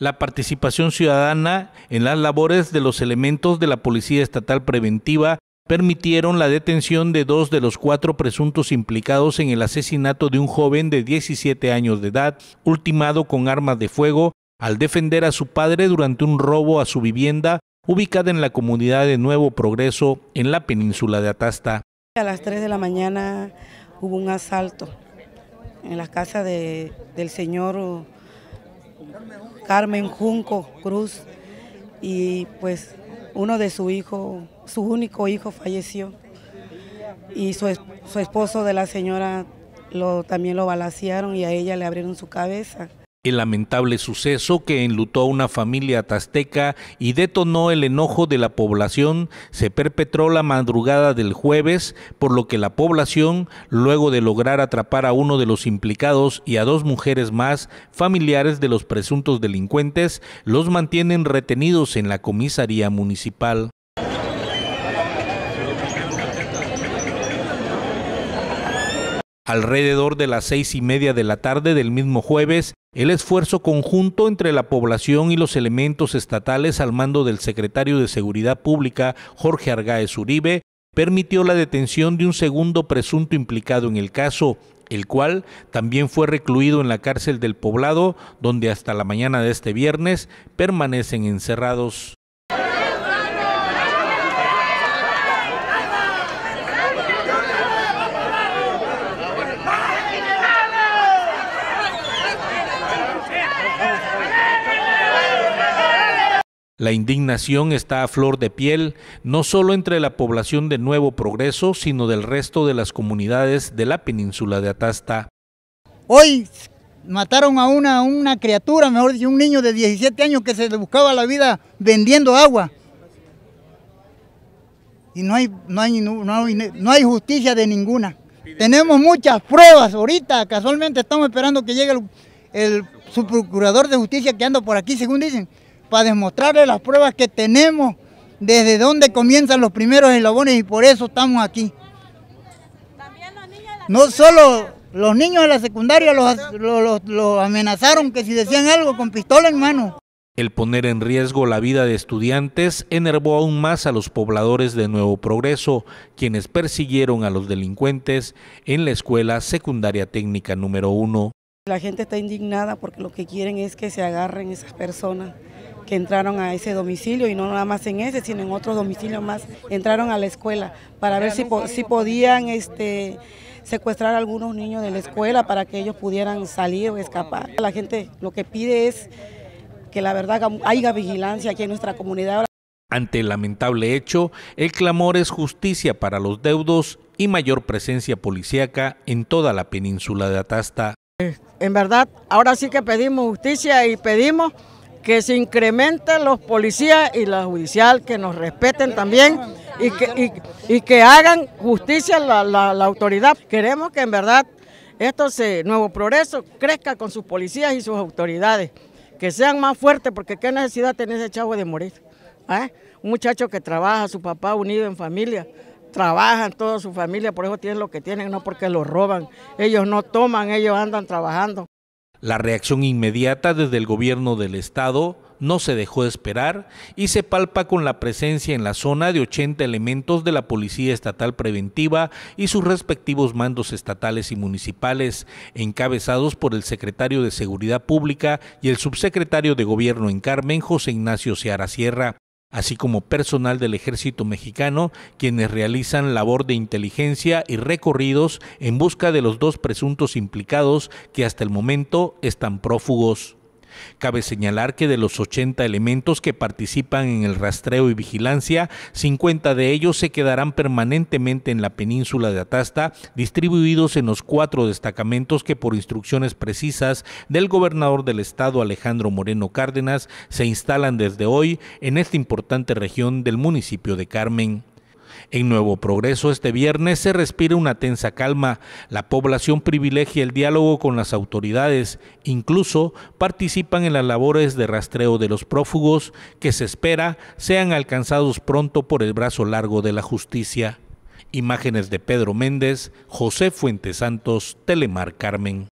la participación ciudadana en las labores de los elementos de la Policía Estatal Preventiva permitieron la detención de dos de los cuatro presuntos implicados en el asesinato de un joven de 17 años de edad, ultimado con armas de fuego, al defender a su padre durante un robo a su vivienda ubicada en la comunidad de Nuevo Progreso, en la península de Atasta. A las 3 de la mañana hubo un asalto en la casa del señor Carmen Junco Cruz, y pues uno de su hijo, su único hijo falleció, y su, su esposo de la señora lo, también lo balacearon y a ella le abrieron su cabeza. El lamentable suceso que enlutó a una familia tazteca y detonó el enojo de la población se perpetró la madrugada del jueves, por lo que la población, luego de lograr atrapar a uno de los implicados y a dos mujeres más, familiares de los presuntos delincuentes, los mantienen retenidos en la comisaría municipal. Alrededor de las seis y media de la tarde del mismo jueves, el esfuerzo conjunto entre la población y los elementos estatales al mando del secretario de Seguridad Pública, Jorge Argaez Uribe, permitió la detención de un segundo presunto implicado en el caso, el cual también fue recluido en la cárcel del poblado, donde hasta la mañana de este viernes permanecen encerrados. La indignación está a flor de piel, no solo entre la población de Nuevo Progreso, sino del resto de las comunidades de la península de Atasta. Hoy mataron a una, criatura, mejor dicho, un niño de 17 años que se le buscaba la vida vendiendo agua. Y no hay, no hay, no hay, justicia de ninguna. Tenemos muchas pruebas ahorita, casualmente estamos esperando que llegue el, el subprocurador de justicia que anda por aquí, según dicen para demostrarles las pruebas que tenemos, desde dónde comienzan los primeros eslabones y por eso estamos aquí. no solo los niños de la secundaria los, amenazaron que si decían algo con pistola en mano. El poner en riesgo la vida de estudiantes enervó aún más a los pobladores de Nuevo Progreso, quienes persiguieron a los delincuentes en la Escuela Secundaria Técnica número uno. La gente está indignada porque lo que quieren es que se agarren esas personas que entraron a ese domicilio y no nada más en ese, sino en otro domicilio más, entraron a la escuela para ver si, si podían este, secuestrar algunos niños de la escuela para que ellos pudieran salir o escapar. La gente lo que pide es que la verdad haya vigilancia aquí en nuestra comunidad. Ante el lamentable hecho, el clamor es justicia para los deudos y mayor presencia policíaca en toda la península de Atasta. En verdad, ahora sí que pedimos justicia y pedimos que se incrementen los policías y la judicial, que nos respeten también y que, que hagan justicia la, la, autoridad. Queremos que en verdad esto se, Nuevo Progreso crezca con sus policías y sus autoridades, que sean más fuertes, porque qué necesidad tiene ese chavo de morir. ¿eh? Un muchacho que trabaja, su papá unido en familia, trabajan toda su familia, por eso tienen lo que tienen, no porque lo roban. Ellos no toman, ellos andan trabajando. La reacción inmediata desde el gobierno del estado no se dejó esperar y se palpa con la presencia en la zona de 80 elementos de la Policía Estatal Preventiva y sus respectivos mandos estatales y municipales, encabezados por el secretario de Seguridad Pública y el subsecretario de Gobierno en Carmen, José Ignacio Seara Sierra así como personal del ejército mexicano, quienes realizan labor de inteligencia y recorridos en busca de los dos presuntos implicados que hasta el momento están prófugos. Cabe señalar que de los 80 elementos que participan en el rastreo y vigilancia, 50 de ellos se quedarán permanentemente en la península de Atasta, distribuidos en los cuatro destacamentos que por instrucciones precisas del gobernador del estado Alejandro Moreno Cárdenas se instalan desde hoy en esta importante región del municipio de Carmen. En Nuevo Progreso este viernes se respira una tensa calma. La población privilegia el diálogo con las autoridades. Incluso participan en las labores de rastreo de los prófugos que se espera sean alcanzados pronto por el brazo largo de la justicia. Imágenes de Pedro Méndez, José Fuentes Santos, Telemar Carmen.